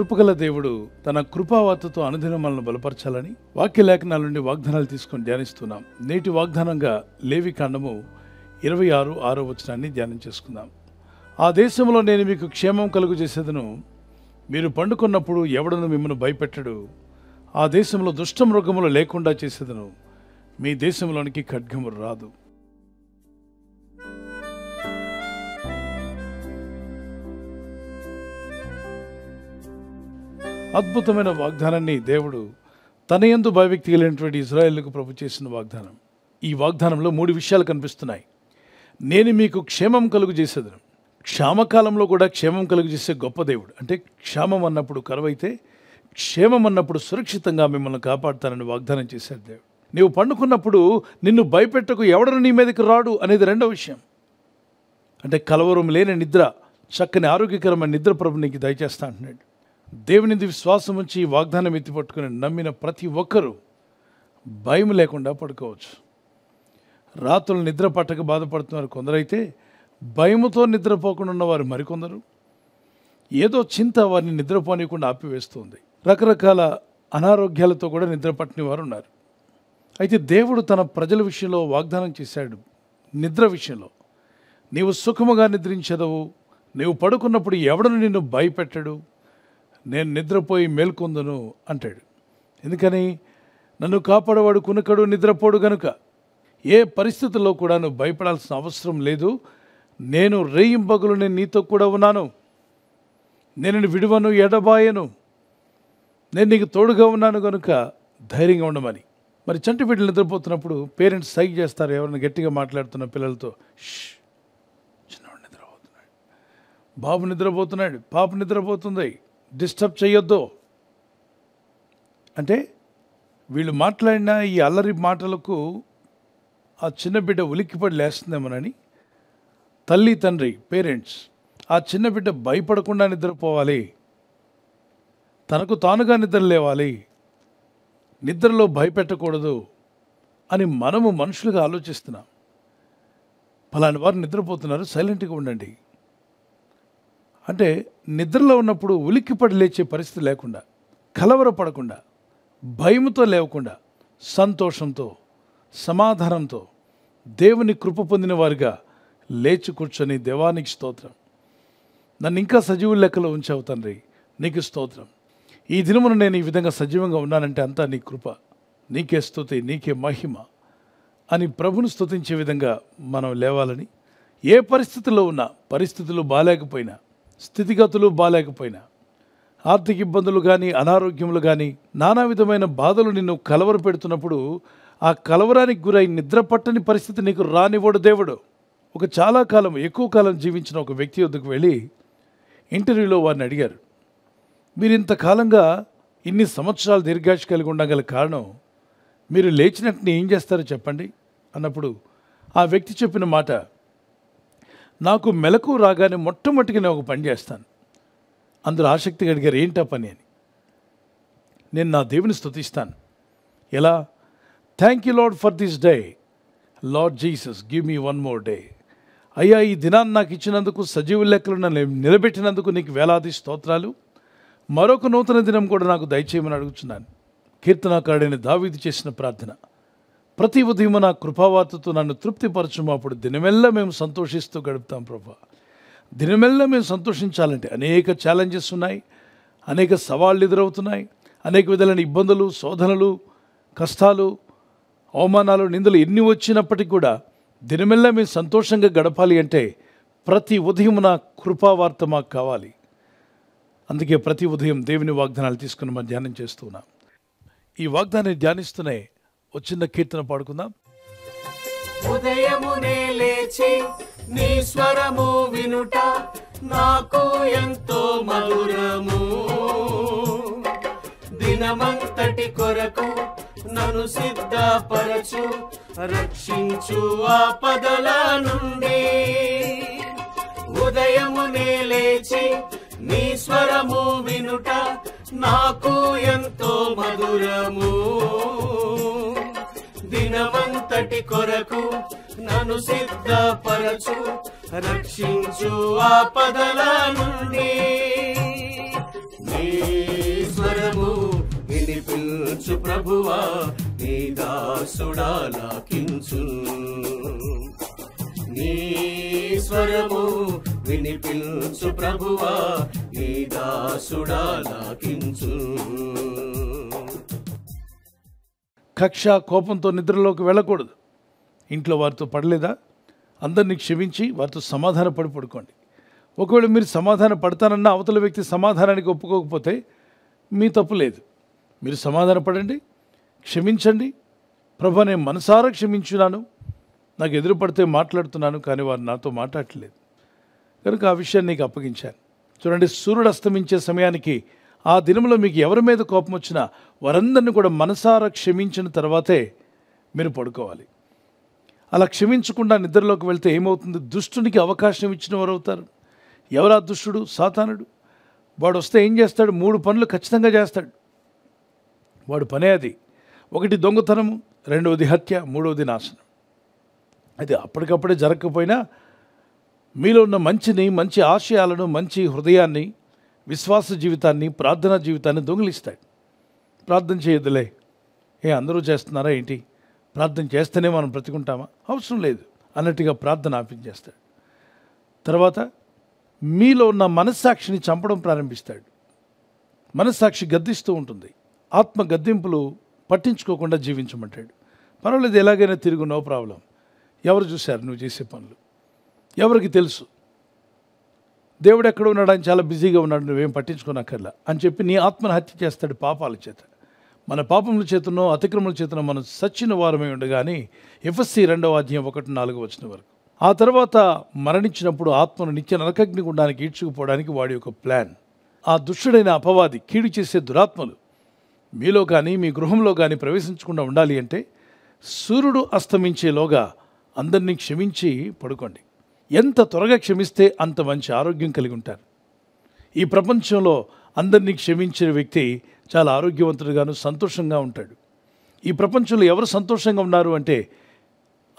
కృపగల దేవుడు తన కృపావార్తతో అనుదినం మనల్ని బలపరచాలని వాక్య లేఖనాల నుండి వాగ్దానాలు తీసుకొని ధ్యానిస్తున్నాం నేటి వాగ్దానంగా లేవి కాండము ఇరవై ఆరు ఆరో వచనాన్ని ధ్యానం చేసుకుందాం ఆ దేశంలో నేను మీకు క్షేమం కలుగు చేసేదను మీరు పండుకున్నప్పుడు ఎవడను మిమ్మల్ని భయపెట్టడు ఆ దేశంలో దుష్టమృగములు లేకుండా చేసేదను మీ దేశంలోనికి ఖడ్గము రాదు అద్భుతమైన వాగ్దానాన్ని దేవుడు తన ఎందు భయభక్తి కలిగినటువంటి ఇజ్రాయెల్కు ప్రభు చేసిన వాగ్దానం ఈ వాగ్దానంలో మూడు విషయాలు కనిపిస్తున్నాయి నేను మీకు క్షేమం కలుగు చేసేదను క్షామకాలంలో కూడా క్షేమం కలుగు చేసే గొప్ప దేవుడు అంటే క్షేమం అన్నప్పుడు కరువైతే క్షేమం అన్నప్పుడు సురక్షితంగా మిమ్మల్ని కాపాడుతానని వాగ్దానం చేశాడు దేవుడు నీవు పండుకున్నప్పుడు నిన్ను భయపెట్టకు ఎవడను నీ మీదకి రాడు అనేది రెండవ విషయం అంటే కలవరం లేని నిద్ర చక్కని ఆరోగ్యకరమైన నిద్ర ప్రభు నీకు దయచేస్తా అంటున్నాడు దేవునిది విశ్వాసం ఉంచి వాగ్దానం ఎత్తిపట్టుకుని నమ్మిన ప్రతి ఒక్కరూ భయం లేకుండా పడుకోవచ్చు రాత్రులు నిద్ర పట్టక బాధపడుతున్నారు కొందరైతే భయముతో నిద్రపోకుండా ఉన్నవారు మరికొందరు ఏదో చింత వారిని నిద్రపోనీయకుండా ఆపివేస్తుంది రకరకాల అనారోగ్యాలతో కూడా నిద్ర పట్టిన వారు ఉన్నారు అయితే దేవుడు తన ప్రజల విషయంలో వాగ్దానం చేశాడు నిద్ర విషయంలో నీవు సుఖముగా నిద్రించదవు నీవు పడుకున్నప్పుడు ఎవడను నిన్ను భయపెట్టడు నేను నిద్రపోయి మేల్కొందును అంటాడు ఎందుకని నన్ను కాపాడవాడు కునుకడు నిద్రపోడు గనుక ఏ పరిస్థితుల్లో కూడా నువ్వు భయపడాల్సిన అవసరం లేదు నేను రేయింపగులు నేను నీతో కూడా ఉన్నాను నేను విడువను ఎడబాయను నేను నీకు తోడుగా ఉన్నాను కనుక ధైర్యంగా ఉండమని మరి చంటి బిడ్డలు నిద్రపోతున్నప్పుడు పేరెంట్స్ సైకి చేస్తారు ఎవరైనా గట్టిగా మాట్లాడుతున్న పిల్లలతో చిన్నవాడు నిద్రపోతున్నాడు బాబు నిద్రపోతున్నాడు పాప నిద్రపోతుంది డిస్టర్బ్ చేయొద్దు అంటే వీళ్ళు మాట్లాడిన ఈ అల్లరి మాటలకు ఆ చిన్న బిడ్డ ఉలిక్కిపడి లేస్తుందేమోనని తల్లి తండ్రి పేరెంట్స్ ఆ చిన్న బిడ్డ భయపడకుండా నిద్రపోవాలి తనకు తానుగా నిద్ర లేవాలి నిద్రలో భయపెట్టకూడదు అని మనము మనుషులుగా ఆలోచిస్తున్నాం ఫలాని వారు నిద్రపోతున్నారు సైలెంట్గా ఉండండి అంటే నిద్రలో ఉన్నప్పుడు ఉలిక్కిపడి లేచే పరిస్థితి లేకుండా కలవరపడకుండా భయంతో లేవకుండా సంతోషంతో సమాధానంతో దేవుని కృప పొందిన వారిగా లేచి కూర్చొని దేవానికి స్తోత్రం నన్ను ఇంకా సజీవు లెక్కలో ఉంచావు తండ్రి నీకు స్తోత్రం ఈ దినమున నేను ఈ విధంగా సజీవంగా ఉన్నానంటే అంతా నీ కృప నీకే స్థుతి నీకే మహిమ అని ప్రభును స్తుతించే విధంగా మనం లేవాలని ఏ పరిస్థితిలో ఉన్నా పరిస్థితులు బాగాలేకపోయినా స్థితిగతులు బాగాలేకపోయినా ఆర్థిక ఇబ్బందులు కానీ అనారోగ్యములు కానీ నానా విధమైన బాధలు నిన్ను కలవర పెడుతున్నప్పుడు ఆ కలవరానికి గురై నిద్ర పట్టని పరిస్థితి నీకు రానివ్వడు దేవుడు ఒక చాలా కాలం ఎక్కువ కాలం జీవించిన ఒక వ్యక్తి వద్దకు వెళ్ళి ఇంటర్వ్యూలో వారిని అడిగారు మీరు ఇంతకాలంగా ఇన్ని సంవత్సరాలు దీర్ఘాష కలిగి ఉండగల కారణం మీరు లేచినట్టుని ఏం చేస్తారో చెప్పండి అన్నప్పుడు ఆ వ్యక్తి చెప్పిన మాట నాకు మెలకు రాగానే మొట్టమొదటిగా నేను ఒక పని చేస్తాను అందరూ ఆసక్తిగా అడిగారు ఏంటా పని అని నేను నా దేవుని స్థుతిస్తాను ఎలా thank you Lord for this day Lord Jesus give me one more day అయ్యా ఈ దినాన్ని నాకు ఇచ్చినందుకు సజీవ లెక్కలు నన్ను నిలబెట్టినందుకు నీకు వేలాది స్తోత్రాలు మరొక నూతన దినం కూడా నాకు దయచేయమని అడుగుతున్నాను కీర్తనాకారుడైన దావీది చేసిన ప్రార్థన ప్రతి ఉదయం నా కృపావార్తతో నన్ను తృప్తిపరచము అప్పుడు దినమెల్లా మేము సంతోషిస్తూ గడుపుతాం ప్రభా దినమెల్లా మేము సంతోషించాలంటే అనేక ఛాలెంజెస్ ఉన్నాయి అనేక సవాళ్ళు ఎదురవుతున్నాయి అనేక విధాలైన ఇబ్బందులు శోధనలు కష్టాలు అవమానాలు నిందలు ఎన్ని వచ్చినప్పటికీ కూడా దినమెల్లా మేము సంతోషంగా గడపాలి అంటే ప్రతి ఉదయం నా కృపావార్త మాకు కావాలి అందుకే ప్రతి ఉదయం దేవుని వాగ్దానాలు తీసుకుని మనం ధ్యానం చేస్తున్నాం ఈ వాగ్దాన్ని ధ్యానిస్తూనే ఒక చిన్న కీర్తన పాడుకుందాం ఉదయమునే లేచి నీ స్వరము వినుట నాకు ఎంతో మధురము దినమంతటి కొరకు నన్ను సిద్ధపరచు రక్షించు ఆ పదల నుండి ఉదయమునే లేచి నీ స్వరము వినుట నాకు ఎంతో మధురము దినవంతటి కొరకు నన్ను సిద్ధపరచు రక్షించు పదల నుండి స్వరము వినిపించు ప్రభువా నీ దాసుడా నాకించు నీ స్వరము వినిపించు ప్రభువా నీ దాసుడా నాకించు కక్ష కోపంతో నిద్రలోకి వెళ్ళకూడదు ఇంట్లో వారితో పడలేదా అందరినీ క్షమించి వారితో సమాధాన పడి పడుకోండి ఒకవేళ మీరు సమాధాన పడతానన్న అవతల వ్యక్తి సమాధానానికి ఒప్పుకోకపోతే మీ తప్పు లేదు మీరు సమాధాన పడండి క్షమించండి ప్రభా నేను మనసారా క్షమించున్నాను నాకు ఎదురు పడితే మాట్లాడుతున్నాను కానీ వారు నాతో మాట్లాడలేదు కనుక ఆ విషయాన్ని నీకు అప్పగించాను చూడండి సూర్యుడు అస్తమించే సమయానికి ఆ దినంలో మీకు ఎవరి మీద కోపం వచ్చినా వారందరిని కూడా మనసారా క్షమించిన తర్వాతే మీరు పడుకోవాలి అలా క్షమించకుండా నిద్రలోకి వెళ్తే ఏమవుతుంది దుష్టునికి అవకాశం ఇచ్చిన వారు అవుతారు ఎవరా దుష్టుడు సాతానుడు వాడు వస్తే ఏం చేస్తాడు మూడు పనులు ఖచ్చితంగా చేస్తాడు వాడు పనే అది ఒకటి దొంగతనము రెండవది హత్య మూడవది నాశనం అయితే అప్పటికప్పుడే జరగకపోయినా మీలో ఉన్న మంచిని మంచి ఆశయాలను మంచి హృదయాన్ని విశ్వాస జీవితాన్ని ప్రార్థనా జీవితాన్ని దొంగిలిస్తాడు ప్రార్థన చేయదులే ఏ అందరూ చేస్తున్నారా ఏంటి ప్రార్థన చేస్తేనే మనం బ్రతుకుంటామా అవసరం లేదు అన్నట్టుగా ప్రార్థన ఆపించేస్తాడు తర్వాత మీలో ఉన్న మనస్సాక్షిని చంపడం ప్రారంభిస్తాడు మనస్సాక్షి గద్దిస్తూ ఉంటుంది ఆత్మ గద్దింపులు పట్టించుకోకుండా జీవించమంటాడు పర్వాలేదు ఎలాగైనా తిరుగు నో ప్రాబ్లం ఎవరు చూశారు నువ్వు చేసే పనులు ఎవరికి తెలుసు దేవుడు ఎక్కడ ఉన్నాడు అని చాలా బిజీగా ఉన్నాడు నువ్వేం పట్టించుకోనక్కర్లా అని చెప్పి నీ ఆత్మను హత్య చేస్తాడు పాపాల చేత మన పాపముల చేతనో అతిక్రమల చేతనో మనం సచ్చిన వారమై ఉండగాని ఎఫ్ఎస్సి రెండవ అధ్యాయం ఒకటి నాలుగు వచ్చిన వరకు ఆ తర్వాత మరణించినప్పుడు ఆత్మను నిత్య నరకగ్ని గుండానికి ఈడ్చుకుపోవడానికి వాడి యొక్క ప్లాన్ ఆ దుష్టుడైన అపవాది కీడు చేసే దురాత్మలు మీలో కానీ మీ గృహంలో కానీ ప్రవేశించకుండా ఉండాలి అంటే సూర్యుడు అస్తమించేలోగా అందరినీ క్షమించి పడుకోండి ఎంత త్వరగా క్షమిస్తే అంత మంచి ఆరోగ్యం కలిగి ఉంటారు ఈ ప్రపంచంలో అందరినీ క్షమించిన వ్యక్తి చాలా ఆరోగ్యవంతుడుగాను సంతోషంగా ఉంటాడు ఈ ప్రపంచంలో ఎవరు సంతోషంగా ఉన్నారు అంటే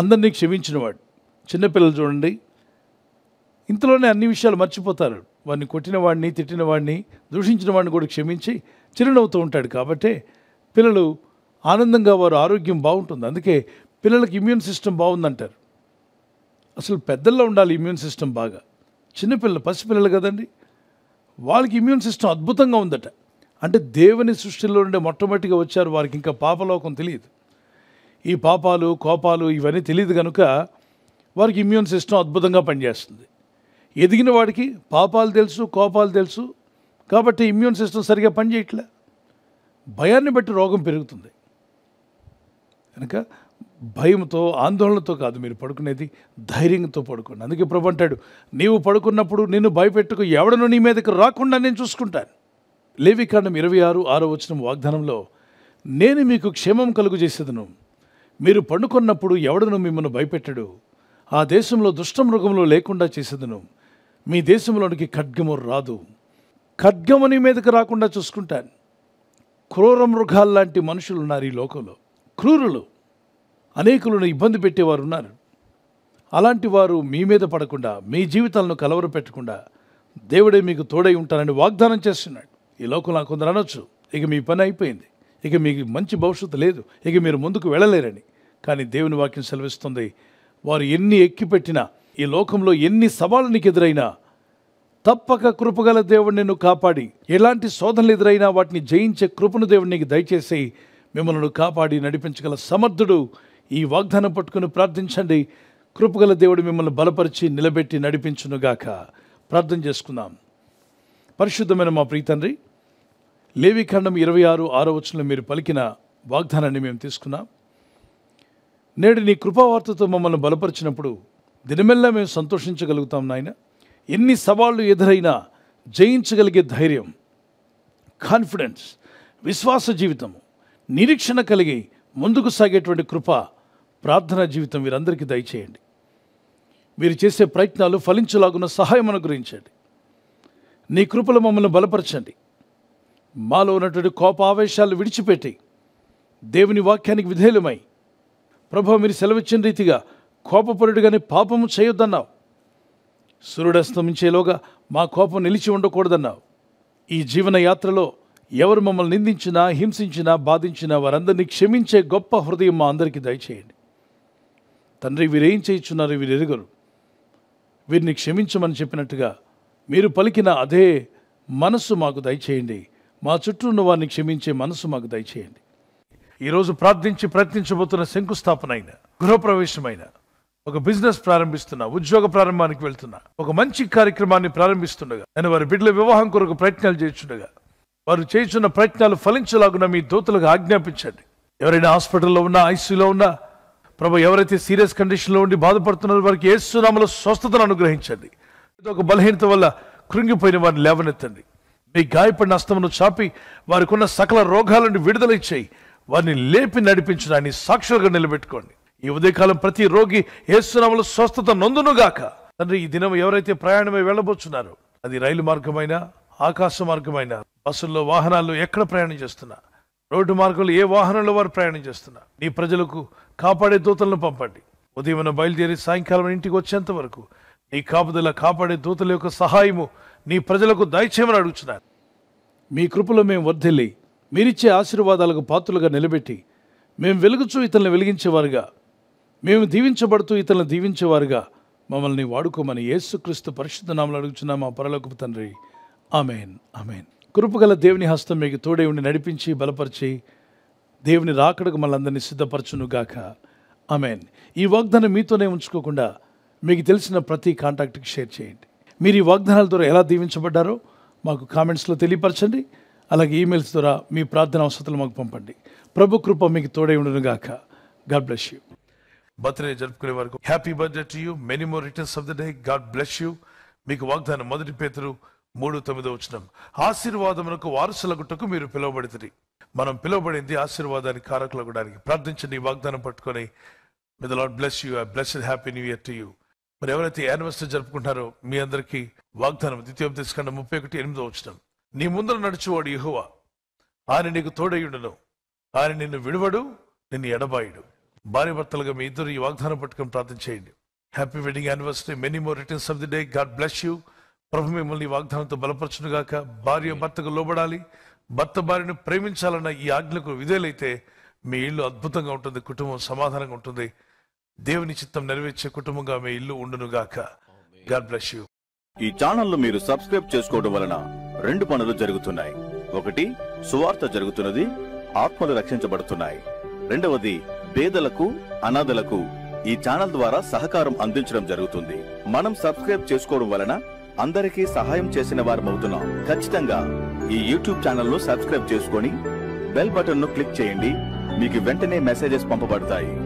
అందరినీ క్షమించినవాడు చిన్నపిల్లలు చూడండి ఇంతలోనే అన్ని విషయాలు మర్చిపోతారు వాడిని కొట్టిన వాడిని తిట్టిన వాడిని దూషించిన వాడిని కూడా క్షమించి చిరునవ్వుతూ ఉంటాడు కాబట్టి పిల్లలు ఆనందంగా వారు ఆరోగ్యం బాగుంటుంది అందుకే పిల్లలకి ఇమ్యూన్ సిస్టమ్ బాగుందంటారు అసలు పెద్దల్లో ఉండాలి ఇమ్యూన్ సిస్టమ్ బాగా చిన్నపిల్లలు పసిపిల్లలు కదండి వాళ్ళకి ఇమ్యూన్ సిస్టమ్ అద్భుతంగా ఉందట అంటే దేవుని సృష్టిలో నుండి మొట్టమొదటిగా వచ్చారు వారికి ఇంకా పాపలోకం తెలియదు ఈ పాపాలు కోపాలు ఇవన్నీ తెలియదు కనుక వారికి ఇమ్యూన్ సిస్టమ్ అద్భుతంగా పనిచేస్తుంది ఎదిగిన వాడికి పాపాలు తెలుసు కోపాలు తెలుసు కాబట్టి ఇమ్యూన్ సిస్టమ్ సరిగా పనిచేయట్లే భయాన్ని బట్టి రోగం పెరుగుతుంది కనుక భయంతో ఆందోళనతో కాదు మీరు పడుకునేది ధైర్యంతో పడుకోండి అందుకే ప్రభు అంటాడు నీవు పడుకున్నప్పుడు నిన్ను భయపెట్టుకు ఎవడను నీ మీదకి రాకుండా నేను చూసుకుంటాను లేవికాండం ఇరవై ఆరు ఆరో వచ్చిన వాగ్దానంలో నేను మీకు క్షేమం కలుగు చేసేదను మీరు పండుకున్నప్పుడు ఎవడను మిమ్మల్ని భయపెట్టడు ఆ దేశంలో దుష్టమృగంలో లేకుండా చేసేదను మీ దేశంలోనికి ఖడ్గము రాదు ఖడ్గము నీ మీదకి రాకుండా చూసుకుంటాను క్రూర మృగాల్లాంటి మనుషులు ఉన్నారు ఈ లోకంలో క్రూరులు అనేకులను ఇబ్బంది పెట్టేవారు ఉన్నారు అలాంటి వారు మీ మీద పడకుండా మీ జీవితాలను పెట్టకుండా దేవుడే మీకు తోడై ఉంటానని వాగ్దానం చేస్తున్నాడు ఈ లోకంలో కొందరు అనొచ్చు ఇక మీ పని అయిపోయింది ఇక మీకు మంచి భవిష్యత్తు లేదు ఇక మీరు ముందుకు వెళ్ళలేరని కానీ దేవుని వాక్యం సెలవిస్తుంది వారు ఎన్ని ఎక్కిపెట్టినా ఈ లోకంలో ఎన్ని సవాళ్ళని ఎదురైనా తప్పక కృపగల దేవుడిని నిన్ను కాపాడి ఎలాంటి శోధనలు ఎదురైనా వాటిని జయించే కృపను దేవుడి నీకు దయచేసి మిమ్మల్ని కాపాడి నడిపించగల సమర్థుడు ఈ వాగ్దానం పట్టుకుని ప్రార్థించండి కృపగల దేవుడు మిమ్మల్ని బలపరిచి నిలబెట్టి నడిపించునుగాక ప్రార్థన చేసుకుందాం పరిశుద్ధమైన మా ప్రీతండ్రి లేవికాండం ఇరవై ఆరు ఆరో వచనంలో మీరు పలికిన వాగ్దానాన్ని మేము తీసుకున్నాం నేడు నీ కృపావార్తతో మమ్మల్ని బలపరిచినప్పుడు దినమెల్లా మేము సంతోషించగలుగుతాం నాయన ఎన్ని సవాళ్ళు ఎదురైనా జయించగలిగే ధైర్యం కాన్ఫిడెన్స్ విశ్వాస జీవితము నిరీక్షణ కలిగి ముందుకు సాగేటువంటి కృప ప్రార్థనా జీవితం వీరందరికీ దయచేయండి మీరు చేసే ప్రయత్నాలు ఫలించలాగున్న సహాయం అనుగ్రహించండి నీ కృపలు మమ్మల్ని బలపరచండి మాలో ఉన్నటువంటి కోప ఆవేశాలు విడిచిపెట్టి దేవుని వాక్యానికి విధేయులమై ప్రభు మీరు సెలవిచ్చిన రీతిగా కోపపరుడుగానే పాపము చేయొద్దన్నావు సూర్యుడు అస్తమించేలోగా మా కోపం నిలిచి ఉండకూడదన్నావు ఈ జీవన యాత్రలో ఎవరు మమ్మల్ని నిందించినా హింసించినా బాధించినా వారందరినీ క్షమించే గొప్ప హృదయం మా అందరికీ దయచేయండి తండ్రి వీరేం చేయించున్నారు వీరు ఎరుగరు వీరిని క్షమించమని చెప్పినట్టుగా మీరు పలికిన అదే మనస్సు మాకు దయచేయండి మా చుట్టూ ఉన్న వారిని క్షమించే మనసు మాకు దయచేయండి ఈరోజు ప్రార్థించి ప్రయత్నించబోతున్న శంకుస్థాపన అయిన గృహప్రవేశమైన ఒక బిజినెస్ ప్రారంభిస్తున్నా ఉద్యోగ ప్రారంభానికి వెళ్తున్నా ఒక మంచి కార్యక్రమాన్ని ప్రారంభిస్తుండగా నేను వారి బిడ్డల వివాహం కొరకు ప్రయత్నాలు చేస్తుండగా వారు చేస్తున్న ప్రయత్నాలు ఫలించలాగున మీ దోతులకు ఆజ్ఞాపించండి ఎవరైనా హాస్పిటల్లో ఉన్నా ఐసీలో ఉన్నా ప్రభు ఎవరైతే సీరియస్ కండిషన్లో ఉండి బాధపడుతున్నారో వారికి ఏసునామలో స్వస్థతను అనుగ్రహించండి ఒక బలహీనత వల్ల కృంగిపోయిన వారిని లేవనెత్తండి మీ గాయపడిన అస్తమును చాపి వారికి ఉన్న సకల రోగాల నుండి విడుదల ఇచ్చేయి వారిని లేపి నడిపించిన ఆయన సాక్షులుగా నిలబెట్టుకోండి ఈ ఉదయకాలం ప్రతి రోగి ఏసునామలో స్వస్థత నొందునుగాక తండ్రి ఈ దినం ఎవరైతే ప్రయాణమై వెళ్ళబోచున్నారో అది రైలు మార్గమైనా ఆకాశ మార్గమైనా బస్సుల్లో వాహనాల్లో ఎక్కడ ప్రయాణం చేస్తున్నా రోడ్డు మార్గంలో ఏ వాహనంలో వారు ప్రయాణం చేస్తున్నారు నీ ప్రజలకు కాపాడే దూతలను పంపండి ఉదయం బయలుదేరి సాయంకాలం ఇంటికి వచ్చేంత వరకు నీ కాపుదల కాపాడే దూతల యొక్క సహాయము నీ ప్రజలకు దయచేయమని అడుగుతున్నారు మీ కృపలో మేము వర్ధిల్లి మీరిచ్చే ఆశీర్వాదాలకు పాత్రలుగా నిలబెట్టి మేము వెలుగుచూ ఇతరులను వెలిగించేవారుగా మేము దీవించబడుతూ ఇతరులను దీవించేవారుగా మమ్మల్ని వాడుకోమని యేసుక్రీస్తు పరిశుద్ధ నామలు అడుగుచున్నాం మా పరలోకపు తండ్రి ఆమెన్ ఆమెన్ కృపగల దేవుని హస్తం మీకు తోడే ఉండి నడిపించి బలపరిచి దేవుని రాకడకు మనందరినీ సిద్ధపరచునుగాక అమెన్ ఈ వాగ్దానం మీతోనే ఉంచుకోకుండా మీకు తెలిసిన ప్రతి కాంటాక్ట్కి షేర్ చేయండి మీరు ఈ వాగ్దానాల ద్వారా ఎలా దీవించబడ్డారో మాకు కామెంట్స్లో తెలియపరచండి అలాగే ఈమెయిల్స్ ద్వారా మీ ప్రార్థన అవసరాలు మాకు పంపండి ప్రభు కృప మీకు తోడే గాక గాడ్ బ్లెస్ యూ బర్త్డే జరుపుకునే వరకు happy birthday to you many more returns of the day God bless you మీకు వాగ్దానం మొదటి పేతరు మూడు తొమ్మిదో వచ్చిన ఆశీర్వాదమునకు గుట్టకు మీరు పిలువబడితే మనం పిలువబడింది ఆశీర్వాదానికి గుడానికి ప్రార్థించండి వాగ్దానం పట్టుకొని with Lord bless you bless happy new year to you మరి ఎవరైతే యానివర్సరీ జరుపుకుంటారో మీ అందరికీ వాగ్దానం ద్వితీయం తీసుకున్న ముప్పై ఒకటి ఎనిమిదో వచ్చిన నీ ముందర నడుచువాడు యహువా ఆయన నీకు తోడయ్యుండను ఆయన నిన్ను విడవడు నిన్ను ఎడబాయుడు భార్య భర్తలుగా మీ ఇద్దరు ఈ వాగ్దానం పట్టుకొని ప్రార్థన చేయండి happy wedding anniversary many more returns of the day God bless you ప్రభు మిమ్మల్ని వాగ్దానంతో బలపరచునుగాక భార్య భర్తకు లోబడాలి భర్త భార్యను ప్రేమించాలన్న ఈ ఆజ్ఞకు విధేలైతే మీ ఇల్లు అద్భుతంగా ఉంటుంది కుటుంబం సమాధానంగా ఉంటుంది దేవుని చిత్తం నెరవేర్చే కుటుంబంగా మీ ఇల్లు ఉండునుగాక గాడ్ బ్లెస్ యూ ఈ ఛానల్ మీరు సబ్స్క్రైబ్ చేసుకోవడం వలన రెండు పనులు జరుగుతున్నాయి ఒకటి సువార్త జరుగుతున్నది ఆత్మలు రక్షించబడుతున్నాయి రెండవది పేదలకు అనాథలకు ఈ ఛానల్ ద్వారా సహకారం అందించడం జరుగుతుంది మనం సబ్స్క్రైబ్ చేసుకోవడం వలన అందరికీ సహాయం చేసిన వారు అవుతున్నాం ఖచ్చితంగా ఈ యూట్యూబ్ ను సబ్స్క్రైబ్ చేసుకొని బెల్ బటన్ను క్లిక్ చేయండి మీకు వెంటనే మెసేజెస్ పంపబడతాయి